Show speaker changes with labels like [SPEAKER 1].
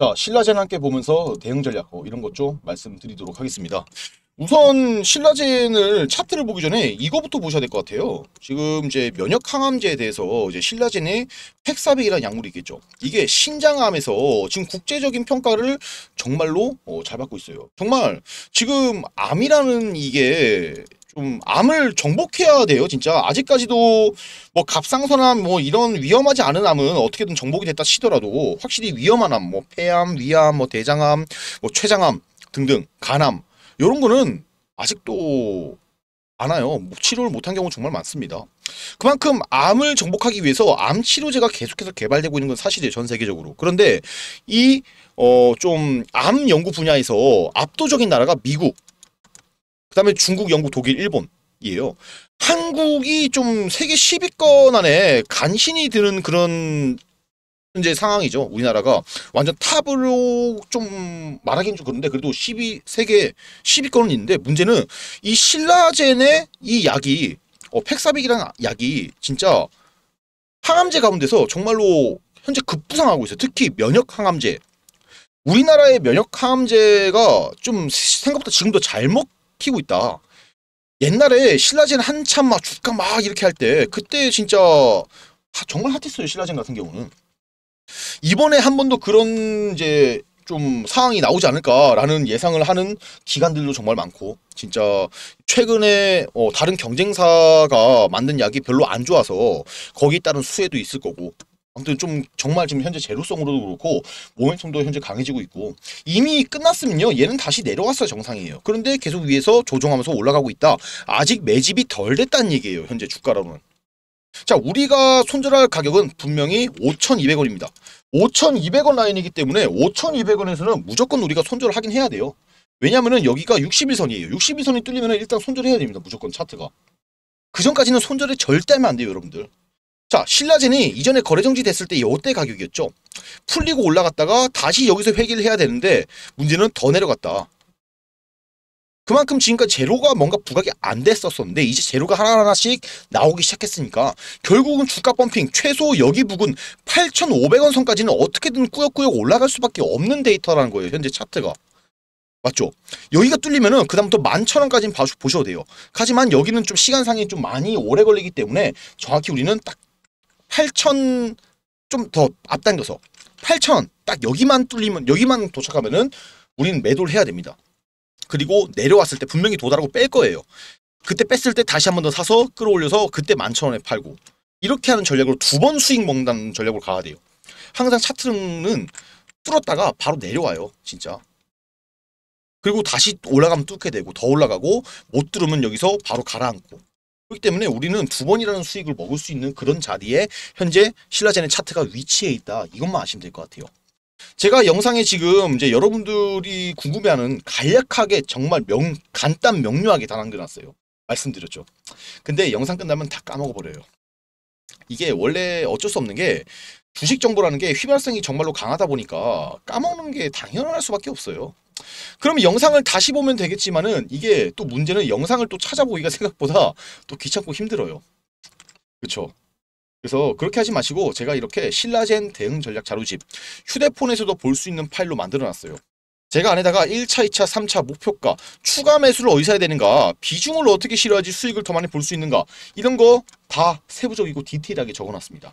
[SPEAKER 1] 자, 신라젠 함께 보면서 대응 전략 어, 이런 것 좀 말씀드리도록 하겠습니다. 우선 신라젠을 차트를 보기 전에 이거부터 보셔야 될 것 같아요. 지금 이제 면역 항암제에 대해서 이제 신라젠의 팩사백이라는 약물이 있겠죠. 이게 신장암에서 지금 국제적인 평가를 정말로 어, 잘 받고 있어요. 정말 지금 암이라는 이게 좀 암을 정복해야 돼요 진짜 아직까지도 뭐 갑상선암 뭐 이런 위험하지 않은 암은 어떻게든 정복이 됐다 치더라도 확실히 위험한 암뭐 폐암 위암 뭐 대장암 뭐 췌장암 등등 간암 이런 거는 아직도 많아요 뭐 치료를 못한 경우 정말 많습니다 그만큼 암을 정복하기 위해서 암 치료제가 계속해서 개발되고 있는 건 사실이에요 전 세계적으로 그런데 이 어 좀 암 연구 분야에서 압도적인 나라가 미국 그다음에 중국, 영국, 독일, 일본이에요. 한국이 좀 세계 10위권 안에 간신히 드는 그런 현재 상황이죠. 우리나라가 완전 탑으로 좀 말하기는 좀 그런데 그래도 10위 세계 10위권은 있는데 문제는 이 신라젠의 이 약이 어, 팩사빅이라는 약이 진짜 항암제 가운데서 정말로 현재 급부상하고 있어요. 특히 면역 항암제. 우리나라의 면역 항암제가 좀 생각보다 지금도 잘 먹고 키고 있다. 옛날에 신라젠 한참 막 주가 막 이렇게 할 때 그때 진짜 정말 핫했어요 신라젠 같은 경우는 이번에 한번도 그런 이제 좀 상황이 나오지 않을까라는 예상을 하는 기관들도 정말 많고 진짜 최근에 어, 다른 경쟁사가 만든 약이 별로 안 좋아서 거기에 따른 수혜도 있을 거고 아무튼 좀 정말 지금 현재 제로성으로도 그렇고 모멘텀도 현재 강해지고 있고 이미 끝났으면요 얘는 다시 내려왔어요 정상이에요 그런데 계속 위에서 조정하면서 올라가고 있다 아직 매집이 덜 됐다는 얘기예요 현재 주가로는 자 우리가 손절할 가격은 분명히 5,200원입니다 5,200원 라인이기 때문에 5,200원에서는 무조건 우리가 손절을 하긴 해야 돼요 왜냐면은 여기가 61선이에요 61선이 뚫리면 일단 손절해야 됩니다 무조건 차트가 그 전까지는 손절이 절대 하면 안 돼요 여러분들 자, 신라젠이 이전에 거래정지 됐을 때이때 가격이었죠. 풀리고 올라갔다가 다시 여기서 회귀를 해야 되는데 문제는 더 내려갔다. 그만큼 지금까지 제로가 뭔가 부각이 안 됐었었는데 이제 제로가 하나하나씩 나오기 시작했으니까 결국은 주가 펌핑 최소 여기 부근 8,500원 선까지는 어떻게든 꾸역꾸역 올라갈 수밖에 없는 데이터라는 거예요. 현재 차트가. 맞죠? 여기가 뚫리면은 그다음부터 1 1 0 0 0원까지는 보셔도 돼요. 하지만 여기는 좀 시간상이 좀 많이 오래 걸리기 때문에 정확히 우리는 딱 8천 좀 더 앞당겨서 8천 딱 여기만 뚫리면 여기만 도착하면은 우리는 매도를 해야 됩니다. 그리고 내려왔을 때 분명히 도달하고 뺄 거예요. 그때 뺐을 때 다시 한 번 더 사서 끌어올려서 그때 1 1 0 0 0 원에 팔고 이렇게 하는 전략으로 두 번 수익 먹는 전략으로 가야 돼요. 항상 차트는 뚫었다가 바로 내려와요. 진짜. 그리고 다시 올라가면 뚫게 되고 더 올라가고 못 뚫으면 여기서 바로 가라앉고 그렇기 때문에 우리는 두 번이라는 수익을 먹을 수 있는 그런 자리에 현재 신라젠의 차트가 위치해 있다. 이것만 아시면 될 것 같아요. 제가 영상에 지금 이제 여러분들이 궁금해하는 간략하게 정말 명 간단 명료하게 다 남겨놨어요. 말씀드렸죠. 근데 영상 끝나면 다 까먹어버려요. 이게 원래 어쩔 수 없는 게 주식 정보라는 게 휘발성이 정말로 강하다 보니까 까먹는 게 당연할 수밖에 없어요. 그럼 영상을 다시 보면 되겠지만은 이게 또 문제는 영상을 또 찾아보기가 생각보다 또 귀찮고 힘들어요. 그렇죠 그래서 그렇게 하지 마시고 제가 이렇게 신라젠 대응 전략 자료집 휴대폰에서도 볼 수 있는 파일로 만들어놨어요. 제가 안에다가 1차, 2차, 3차 목표가, 추가 매수를 어디서 해야 되는가, 비중을 어떻게 실어야지 수익을 더 많이 볼 수 있는가 이런 거 다 세부적이고 디테일하게 적어놨습니다.